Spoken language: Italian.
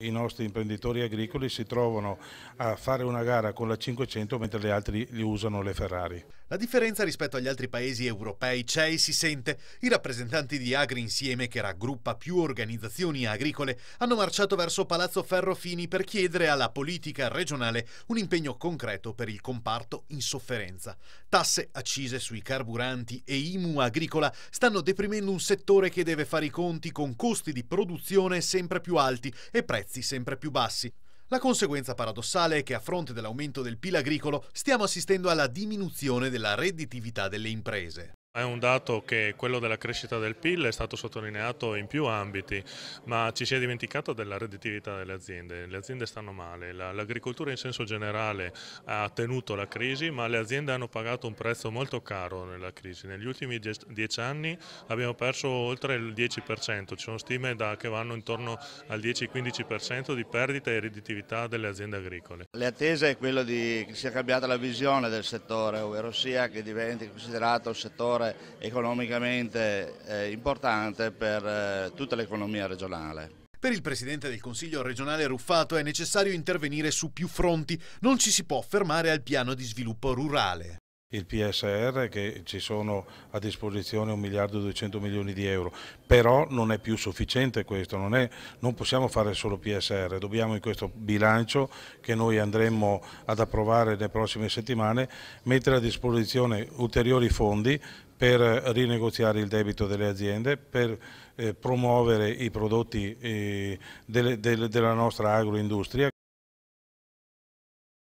I nostri imprenditori agricoli si trovano a fare una gara con la 500 mentre gli altri li usano le Ferrari. La differenza rispetto agli altri paesi europei c'è e si sente. I rappresentanti di Agri Insieme, che raggruppa più organizzazioni agricole, hanno marciato verso Palazzo Ferrofini per chiedere alla politica regionale un impegno concreto per il comparto in sofferenza. Tasse, accise sui carburanti e IMU agricola stanno deprimendo un settore che deve fare i conti con costi di produzione sempre più alti e prezzi prezzi sempre più bassi. La conseguenza paradossale è che a fronte dell'aumento del PIL agricolo stiamo assistendo alla diminuzione della redditività delle imprese. È un dato che quello della crescita del PIL è stato sottolineato in più ambiti, ma ci si è dimenticato della redditività delle aziende. Le aziende stanno male, l'agricoltura in senso generale ha tenuto la crisi, ma le aziende hanno pagato un prezzo molto caro nella crisi. Negli ultimi dieci anni abbiamo perso oltre il 10%, ci sono stime che vanno intorno al 10-15% di perdita e redditività delle aziende agricole. Le attese è quella di che sia cambiata la visione del settore, ovvero sia che diventi considerato il settore settore economicamente eh, importante per eh, tutta l'economia regionale. Per il presidente del Consiglio regionale Ruffato è necessario intervenire su più fronti, non ci si può fermare al piano di sviluppo rurale il PSR che ci sono a disposizione 1 miliardo e 200 milioni di euro, però non è più sufficiente questo, non, è, non possiamo fare solo PSR, dobbiamo in questo bilancio che noi andremo ad approvare nelle prossime settimane mettere a disposizione ulteriori fondi per rinegoziare il debito delle aziende, per eh, promuovere i prodotti eh, delle, delle, della nostra agroindustria.